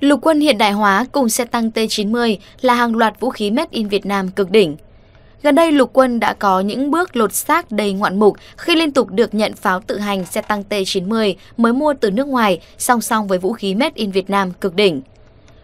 Lục quân hiện đại hóa cùng xe tăng T-90 là hàng loạt vũ khí made in Việt Nam cực đỉnh. Gần đây, lục quân đã có những bước lột xác đầy ngoạn mục khi liên tục được nhận pháo tự hành xe tăng T-90 mới mua từ nước ngoài song song với vũ khí made in Việt Nam cực đỉnh.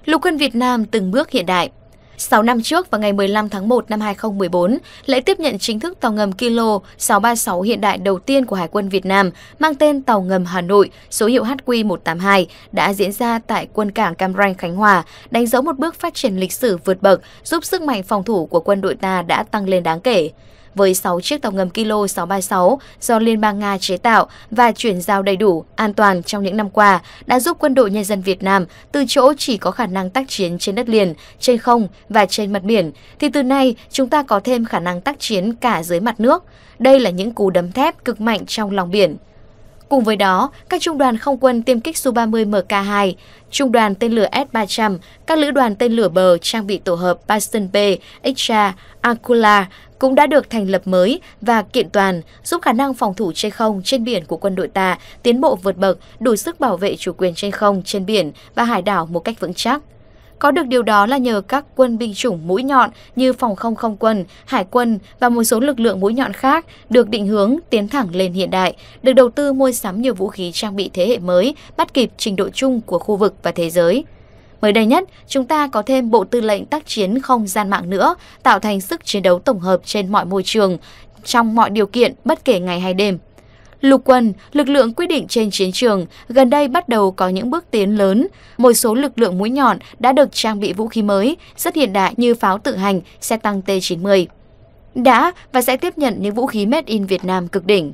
Lục quân Việt Nam từng bước hiện đại – 6 năm trước vào ngày 15 tháng 1 năm 2014, lễ tiếp nhận chính thức tàu ngầm Kilo 636 hiện đại đầu tiên của Hải quân Việt Nam mang tên tàu ngầm Hà Nội số hiệu HQ182 đã diễn ra tại quân cảng Cam Ranh, Khánh Hòa, đánh dấu một bước phát triển lịch sử vượt bậc, giúp sức mạnh phòng thủ của quân đội ta đã tăng lên đáng kể với 6 chiếc tàu ngầm Kilo 636 do Liên bang Nga chế tạo và chuyển giao đầy đủ, an toàn trong những năm qua đã giúp quân đội nhân dân Việt Nam từ chỗ chỉ có khả năng tác chiến trên đất liền, trên không và trên mặt biển, thì từ nay chúng ta có thêm khả năng tác chiến cả dưới mặt nước. Đây là những cú đấm thép cực mạnh trong lòng biển. Cùng với đó, các trung đoàn không quân tiêm kích Su-30 MK2, trung đoàn tên lửa S-300, các lữ đoàn tên lửa bờ trang bị tổ hợp Bastion B, Extra, Akula cũng đã được thành lập mới và kiện toàn, giúp khả năng phòng thủ trên không, trên biển của quân đội ta tiến bộ vượt bậc, đủ sức bảo vệ chủ quyền trên không, trên biển và hải đảo một cách vững chắc. Có được điều đó là nhờ các quân binh chủng mũi nhọn như phòng không không quân, hải quân và một số lực lượng mũi nhọn khác được định hướng tiến thẳng lên hiện đại, được đầu tư mua sắm nhiều vũ khí trang bị thế hệ mới, bắt kịp trình độ chung của khu vực và thế giới. Mới đây nhất, chúng ta có thêm Bộ Tư lệnh Tác chiến Không gian mạng nữa, tạo thành sức chiến đấu tổng hợp trên mọi môi trường, trong mọi điều kiện, bất kể ngày hay đêm. Lục quân, lực lượng quyết định trên chiến trường, gần đây bắt đầu có những bước tiến lớn. Một số lực lượng mũi nhọn đã được trang bị vũ khí mới, rất hiện đại như pháo tự hành, xe tăng T-90. Đã và sẽ tiếp nhận những vũ khí made in Việt Nam cực đỉnh.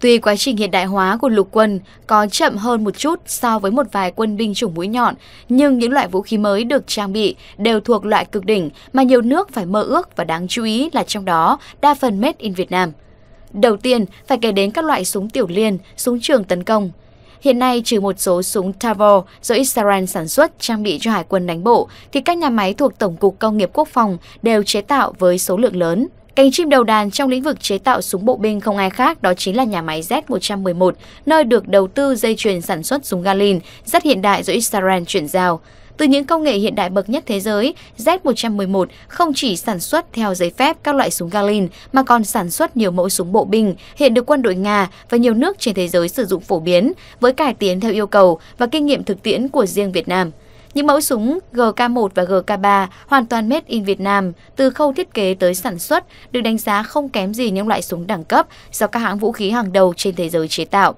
Tuy quá trình hiện đại hóa của lục quân có chậm hơn một chút so với một vài quân binh chủng mũi nhọn, nhưng những loại vũ khí mới được trang bị đều thuộc loại cực đỉnh mà nhiều nước phải mơ ước và đáng chú ý là trong đó đa phần made in Việt Nam. Đầu tiên, phải kể đến các loại súng tiểu liên, súng trường tấn công. Hiện nay, trừ một số súng Tavor do Israel sản xuất trang bị cho hải quân đánh bộ, thì các nhà máy thuộc Tổng cục Công nghiệp Quốc phòng đều chế tạo với số lượng lớn. Cánh chim đầu đàn trong lĩnh vực chế tạo súng bộ binh không ai khác đó chính là nhà máy Z-111, nơi được đầu tư dây chuyền sản xuất súng Galil rất hiện đại do Israel chuyển giao. Từ những công nghệ hiện đại bậc nhất thế giới, Z111 không chỉ sản xuất theo giấy phép các loại súng Galil mà còn sản xuất nhiều mẫu súng bộ binh hiện được quân đội Nga và nhiều nước trên thế giới sử dụng phổ biến với cải tiến theo yêu cầu và kinh nghiệm thực tiễn của riêng Việt Nam. Những mẫu súng GK1 và GK3 hoàn toàn made in Việt Nam, từ khâu thiết kế tới sản xuất, được đánh giá không kém gì những loại súng đẳng cấp do các hãng vũ khí hàng đầu trên thế giới chế tạo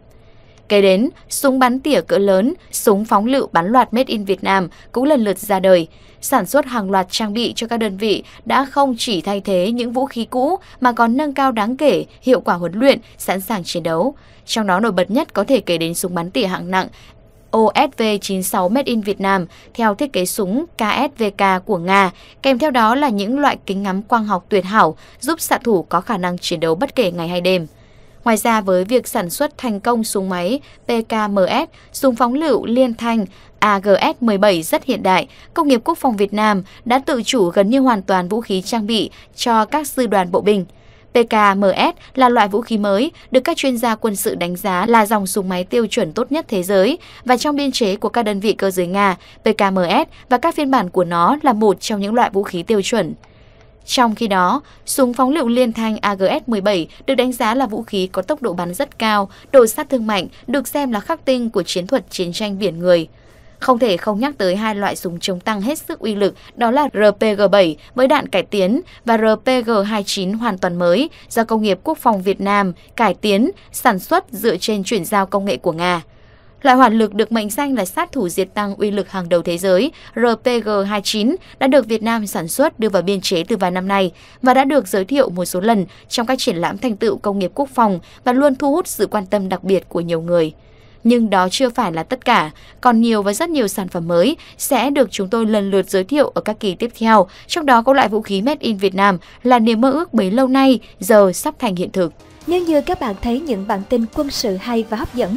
kể đến, súng bắn tỉa cỡ lớn, súng phóng lựu bắn loạt made in Việt Nam cũng lần lượt ra đời. Sản xuất hàng loạt trang bị cho các đơn vị đã không chỉ thay thế những vũ khí cũ mà còn nâng cao đáng kể hiệu quả huấn luyện, sẵn sàng chiến đấu. Trong đó nổi bật nhất có thể kể đến súng bắn tỉa hạng nặng OSV-96 Made in Việt Nam theo thiết kế súng KSVK của Nga, kèm theo đó là những loại kính ngắm quang học tuyệt hảo giúp xạ thủ có khả năng chiến đấu bất kể ngày hay đêm. Ngoài ra với việc sản xuất thành công súng máy PKMS, súng phóng lựu liên thanh AGS-17 rất hiện đại, Công nghiệp Quốc phòng Việt Nam đã tự chủ gần như hoàn toàn vũ khí trang bị cho các sư đoàn bộ binh. PKMS là loại vũ khí mới được các chuyên gia quân sự đánh giá là dòng súng máy tiêu chuẩn tốt nhất thế giới và trong biên chế của các đơn vị cơ giới Nga, PKMS và các phiên bản của nó là một trong những loại vũ khí tiêu chuẩn. Trong khi đó, súng phóng lựu liên thanh AGS-17 được đánh giá là vũ khí có tốc độ bắn rất cao, độ sát thương mạnh, được xem là khắc tinh của chiến thuật chiến tranh biển người. Không thể không nhắc tới hai loại súng chống tăng hết sức uy lực, đó là RPG-7 với đạn cải tiến và RPG-29 hoàn toàn mới do Công nghiệp Quốc phòng Việt Nam cải tiến, sản xuất dựa trên chuyển giao công nghệ của Nga. Loại hỏa lực được mệnh danh là sát thủ diệt tăng uy lực hàng đầu thế giới RPG-29 đã được Việt Nam sản xuất đưa vào biên chế từ vài năm nay và đã được giới thiệu một số lần trong các triển lãm thành tựu công nghiệp quốc phòng và luôn thu hút sự quan tâm đặc biệt của nhiều người. Nhưng đó chưa phải là tất cả, còn nhiều và rất nhiều sản phẩm mới sẽ được chúng tôi lần lượt giới thiệu ở các kỳ tiếp theo, trong đó có loại vũ khí Made in Việt Nam là niềm mơ ước bấy lâu nay giờ sắp thành hiện thực. Nếu như các bạn thấy những bản tin quân sự hay và hấp dẫn,